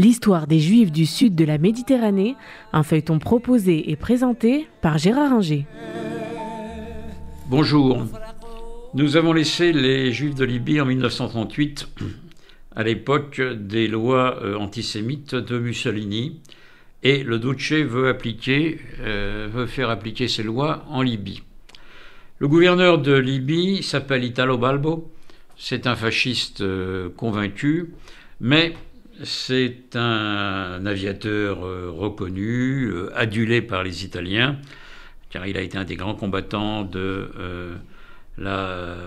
L'histoire des Juifs du sud de la Méditerranée, un feuilleton proposé et présenté par Gérard Inger. Bonjour. Nous avons laissé les Juifs de Libye en 1938, à l'époque des lois euh, antisémites de Mussolini, et le Duce veut, appliquer, euh, veut faire appliquer ces lois en Libye. Le gouverneur de Libye s'appelle Italo Balbo, c'est un fasciste euh, convaincu, mais c'est un aviateur euh, reconnu, euh, adulé par les Italiens, car il a été un des grands combattants de euh, la,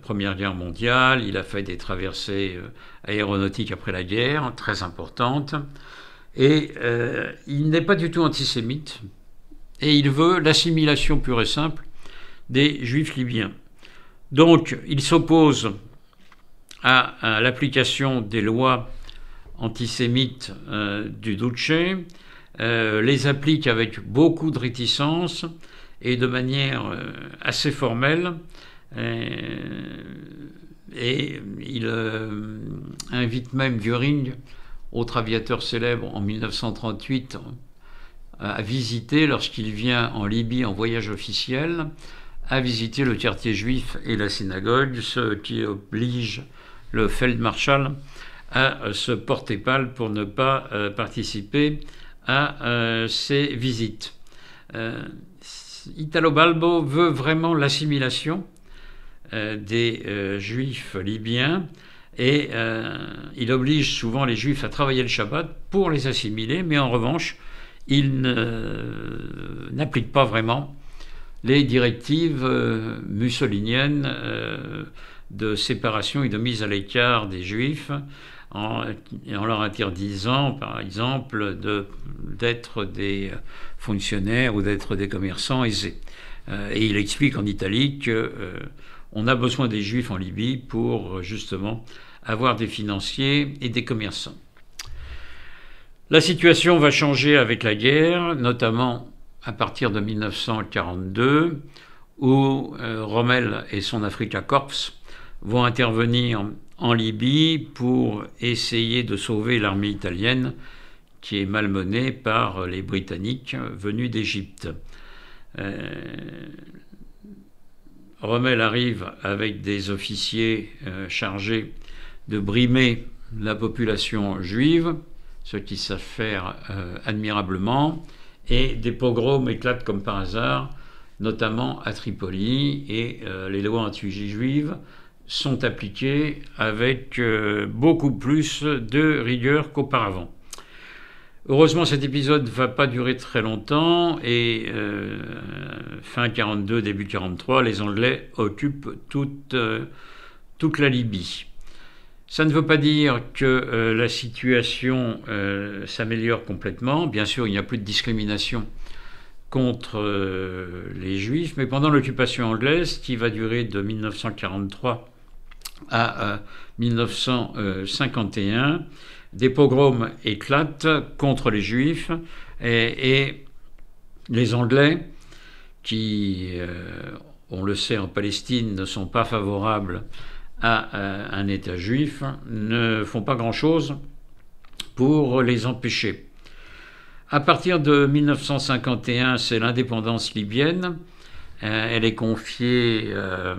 Première Guerre mondiale. Il a fait des traversées aéronautiques après la guerre, très importantes. Et il n'est pas du tout antisémite, et il veut l'assimilation pure et simple des juifs libyens. Donc il s'oppose à l'application des lois antisémites euh, du Duce, euh, les applique avec beaucoup de réticence et de manière euh, assez formelle. Et il invite même Göring, autre aviateur célèbre en 1938, à visiter, lorsqu'il vient en Libye en voyage officiel, à visiter le quartier juif et la synagogue, ce qui oblige le Feldmarschall à euh, se porter pâle pour ne pas euh, participer à euh, ces visites. Italo Balbo veut vraiment l'assimilation des juifs libyens et il oblige souvent les juifs à travailler le Shabbat pour les assimiler, mais en revanche, il n'applique pas vraiment les directives mussoliniennes de séparation et de mise à l'écart des juifs en, leur interdisant, par exemple, d'être des fonctionnaires ou d'être des commerçants aisés. Euh, et il explique en Italie qu'on euh, a besoin des juifs en Libye pour justement avoir des financiers et des commerçants. La situation va changer avec la guerre, notamment à partir de 1942, où euh, Rommel et son Africa Corps vont intervenir en Libye pour essayer de sauver l'armée italienne qui est malmenée par les Britanniques venus d'Égypte. Euh, Rommel arrive avec des officiers euh, chargés de brimer la population juive, ce qui savent faire euh, admirablement, et des pogroms éclatent comme par hasard, notamment à Tripoli, et les lois anti-juives sont appliqués avec euh, beaucoup plus de rigueur qu'auparavant. Heureusement, cet épisode ne va pas durer très longtemps et euh, fin 42, début 43, les Anglais occupent toute, euh, toute la Libye. Ça ne veut pas dire que la situation s'améliore complètement. Bien sûr, il n'y a plus de discrimination contre les Juifs, mais pendant l'occupation anglaise, qui va durer de 1943 à 1951. Euh, des pogroms éclatent contre les Juifs et, les Anglais, qui, euh, on le sait, en Palestine ne sont pas favorables à euh, un État juif, ne font pas grand-chose pour les empêcher. À partir de 1951, c'est l'indépendance libyenne. Euh, elle est confiée euh,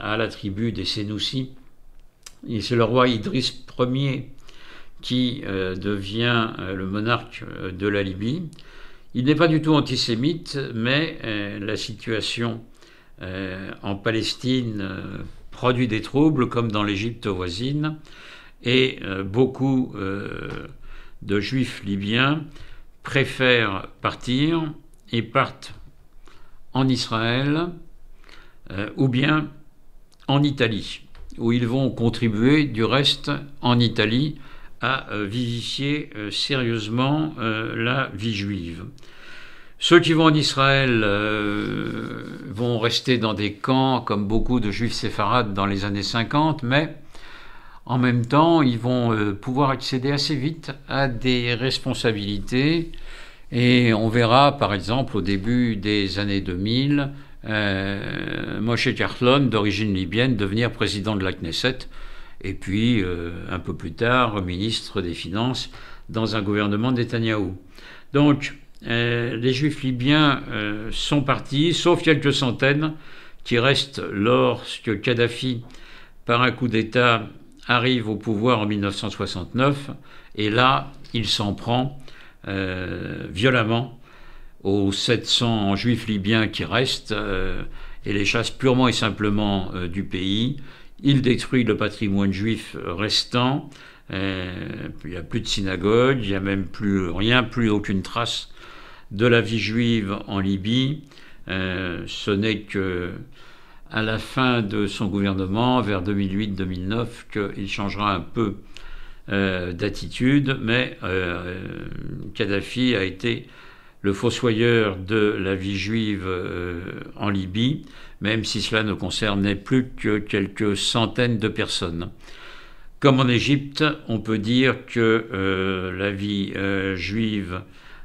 à la tribu des Sénoussis. c'est le roi Idriss Ier qui euh, devient le monarque de la Libye. Il n'est pas du tout antisémite, mais la situation en Palestine produit des troubles, comme dans l'Égypte voisine, et beaucoup de juifs libyens préfèrent partir et partent en Israël euh, ou bien en Italie, où ils vont contribuer du reste en Italie à euh, vivifier euh, sérieusement la vie juive. Ceux qui vont en Israël vont rester dans des camps comme beaucoup de juifs séfarades dans les années 50, mais en même temps, ils vont pouvoir accéder assez vite à des responsabilités et on verra, par exemple, au début des années 2000, euh, Moshe d'origine libyenne, devenir président de la Knesset, et puis, euh, un peu plus tard, ministre des Finances dans un gouvernement d'Etanyahou. Donc, euh, les Juifs libyens euh, sont partis, sauf quelques centaines qui restent lorsque Kadhafi, par un coup d'État, arrive au pouvoir en 1969, et là, il s'en prend euh, violemment aux 700 juifs libyens qui restent euh, et les chasse purement et simplement euh, du pays. Il détruit le patrimoine juif restant. il n'y a plus de synagogue, il n'y a même plus rien, plus aucune trace de la vie juive en Libye. ce n'est que à la fin de son gouvernement, vers 2008-2009, qu'il changera un peu euh, d'attitude, mais euh, Kadhafi a été le fossoyeur de la vie juive euh, en Libye, même si cela ne concernait plus que quelques centaines de personnes. Comme en Égypte, on peut dire que la vie juive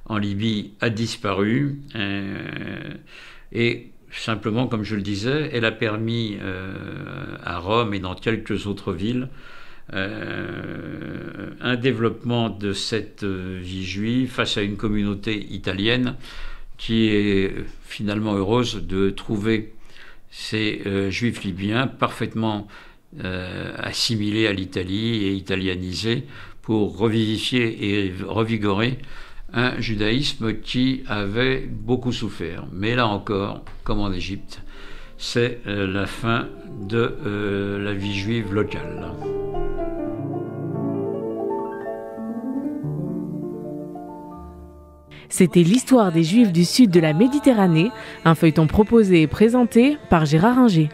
en Libye a disparu et simplement, comme je le disais, elle a permis à Rome et dans quelques autres villes euh, un développement de cette vie juive face à une communauté italienne qui est finalement heureuse de trouver ces euh, juifs libyens parfaitement euh, assimilés à l'Italie et italianisés pour revivifier et revigorer un judaïsme qui avait beaucoup souffert. Mais là encore, comme en Égypte, c'est la fin de la vie juive locale. C'était l'histoire des Juifs du sud de la Méditerranée, un feuilleton proposé et présenté par Gérard Inger.